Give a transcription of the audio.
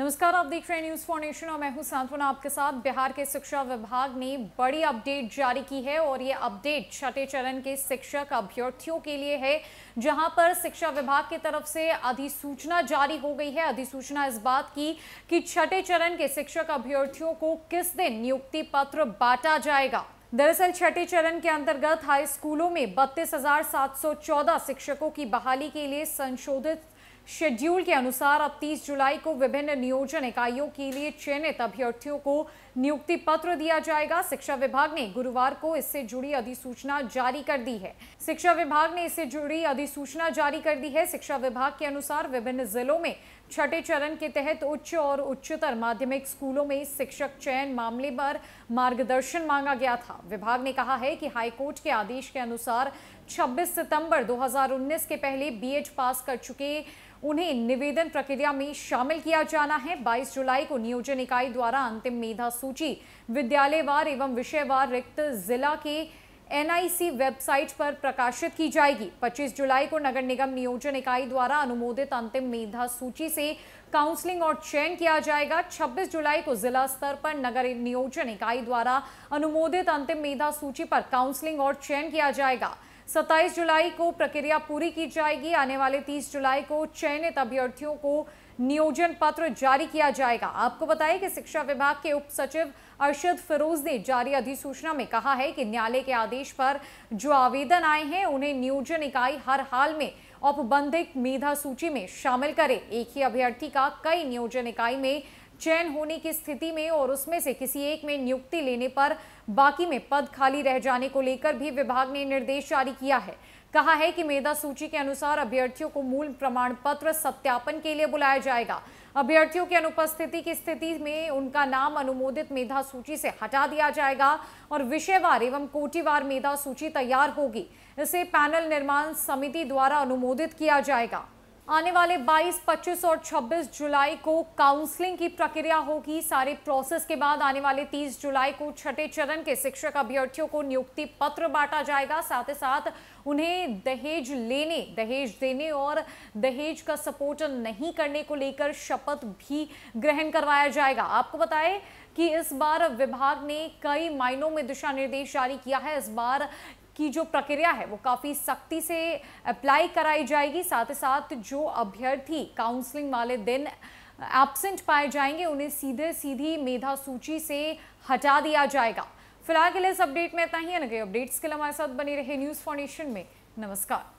नमस्कार आप देख रहे हैं न्यूज फॉर नेशन और मैं हूं सांत्वना आपके साथ बिहार के शिक्षा विभाग ने बड़ी अपडेट जारी की है और ये अपडेट छठे चरण के शिक्षक अभ्यर्थियों के लिए है जहां पर शिक्षा विभाग की तरफ से अधिसूचना जारी हो गई है अधिसूचना इस बात की कि छठे चरण के शिक्षक अभ्यर्थियों को किस दिन नियुक्ति पत्र बांटा जाएगा दरअसल छठे चरण के अंतर्गत हाई स्कूलों में बत्तीस शिक्षकों की बहाली के लिए संशोधित शेड्यूल के अनुसार अब 30 जुलाई को विभिन्न नियोजन इकाइयों के लिए चयनित अभ्यर्थियों को नियुक्ति पत्र दिया जाएगा शिक्षा विभाग ने गुरुवार को इससे जुड़ी अधिसूचना जारी कर दी है शिक्षा विभाग ने इससे जुड़ी अधिसूचना जारी कर दी है शिक्षा विभाग के अनुसार विभिन्न जिलों में छठे चरण के तहत उच्च और उच्चतर माध्यमिक स्कूलों में शिक्षक चयन मामले पर मार्गदर्शन मांगा गया था विभाग ने कहा है कि हाईकोर्ट के आदेश के अनुसार 26 सितंबर 2019 के पहले बीएड पास कर चुके उन्हें निवेदन प्रक्रिया में शामिल किया जाना है 22 जुलाई को नियोजन इकाई द्वारा अंतिम मेधा सूची विद्यालयवार एवं विषयवार रिक्त जिला के एनआईसी वेबसाइट पर प्रकाशित की जाएगी 25 जुलाई को नगर निगम नियोजन इकाई द्वारा अनुमोदित अंतिम मेधा सूची से काउंसलिंग और चयन किया जाएगा 26 जुलाई को जिला स्तर पर नगर नियोजन इकाई द्वारा अनुमोदित अंतिम मेधा सूची पर काउंसलिंग और चयन किया जाएगा सत्ताईस जुलाई को प्रक्रिया पूरी की जाएगी आने वाले तीस जुलाई को चयनित अभ्यर्थियों को नियोजन पत्र जारी किया जाएगा आपको बताएं कि शिक्षा विभाग के उप सचिव अरशद फिरोज ने जारी अधिसूचना में कहा है कि न्यायालय के आदेश पर जो आवेदन आए हैं उन्हें नियोजन इकाई हर हाल में औपबंधिक मेधा सूची में शामिल करे एक ही अभ्यर्थी का कई नियोजन इकाई में चयन होने की स्थिति में और उसमें से किसी एक में नियुक्ति लेने पर बाकी में पद खाली रह जाने को लेकर भी विभाग ने निर्देश जारी किया है कहा है कि मेधा सूची के अनुसार अभ्यर्थियों को मूल प्रमाण पत्र सत्यापन के लिए बुलाया जाएगा अभ्यर्थियों की अनुपस्थिति की स्थिति में उनका नाम अनुमोदित मेधा सूची से हटा दिया जाएगा और विषयवार एवं कोटिवार मेधा सूची तैयार होगी इसे पैनल निर्माण समिति द्वारा अनुमोदित किया जाएगा आने वाले 22, 25 और 26 जुलाई को काउंसलिंग की प्रक्रिया होगी सारे प्रोसेस के बाद आने वाले 30 जुलाई को छठे चरण के शिक्षक अभ्यर्थियों को नियुक्ति पत्र बांटा जाएगा साथ ही साथ उन्हें दहेज लेने दहेज देने और दहेज का सपोर्ट नहीं करने को लेकर शपथ भी ग्रहण करवाया जाएगा आपको बताएं कि इस बार विभाग ने कई मायनों में दिशा निर्देश जारी किया है इस बार की जो प्रक्रिया है वो काफ़ी सख्ती से अप्लाई कराई जाएगी साथ ही साथ जो अभ्यर्थी काउंसलिंग वाले दिन एबसेंट पाए जाएंगे उन्हें सीधे सीधी मेधा सूची से हटा दिया जाएगा फिलहाल के लिए इस अपडेट में इतना ही अगले अपडेट्स के लिए हमारे साथ बने रहे न्यूज़ फाउंडेशन में नमस्कार